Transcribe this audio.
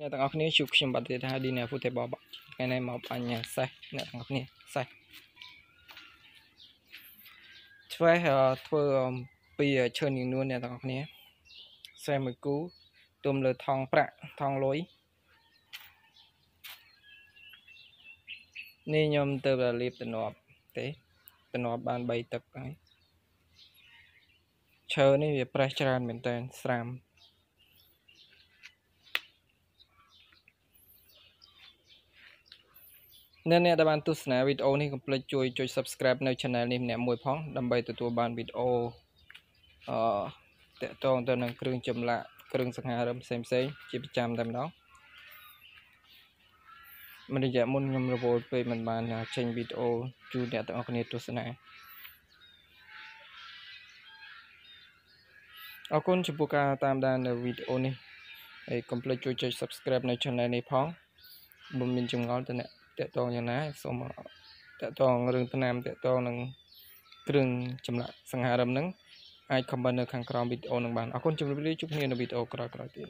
អ្នកទាំងអស់គ្នាជួបខ្ញុំបាទទៀតហើយឌីណាហ្វូតេបលបាទថ្ងៃនេះមកបញ្ញាសេះអ្នកទាំងអស់គ្នាសេះឆ្វេះធ្វើពីឈើនាងនួនអ្នកទាំងអស់គ្នាសេះមួយគូទុំលើថងប្រាក់ថងលុយនេះខ្ញុំទៅលៀបតំណប់ទេតំណប់បាន3ទឹកហើយឈើនេះវាប្រេះច្រើនមែនតើស្រាមអ្នកអ្នកដែលបានទស្សនាវីដេអូនេះកុំភ្លេចជួយចុច Subscribe នៅ Channel នេះម្នាក់មួយផងដើម្បីទទួលបានវីដេអូអឺតកតងទៅនឹងគ្រឿងចម្លាក់គ្រឿងសង្ហារឹមផ្សេងផ្សេងជាប្រចាំតែម្ដងមួយរយៈមុនខ្ញុំរវល់ពេកមិនបានចេញវីដេអូជូនអ្នកទាំងអស់គ្នាទស្សនាអរគុណចំពោះការតាមដាននៅវីដេអូនេះហើយកុំភ្លេចជួយចុច Subscribe នៅ Channel នេះផងមិនមានចម្ងល់ទៅអ្នកតកតងយ៉ាងណាសូមតកតងរឿងថ្នាំតកតងនឹងគ្រឿងចម្លាក់សង្ហារឹមនឹងអាច comment នៅខាងក្រោមវីដេអូនឹងបានអរគុណជម្រាបលាជួបគ្នានៅវីដេអូក្រោយៗទៀត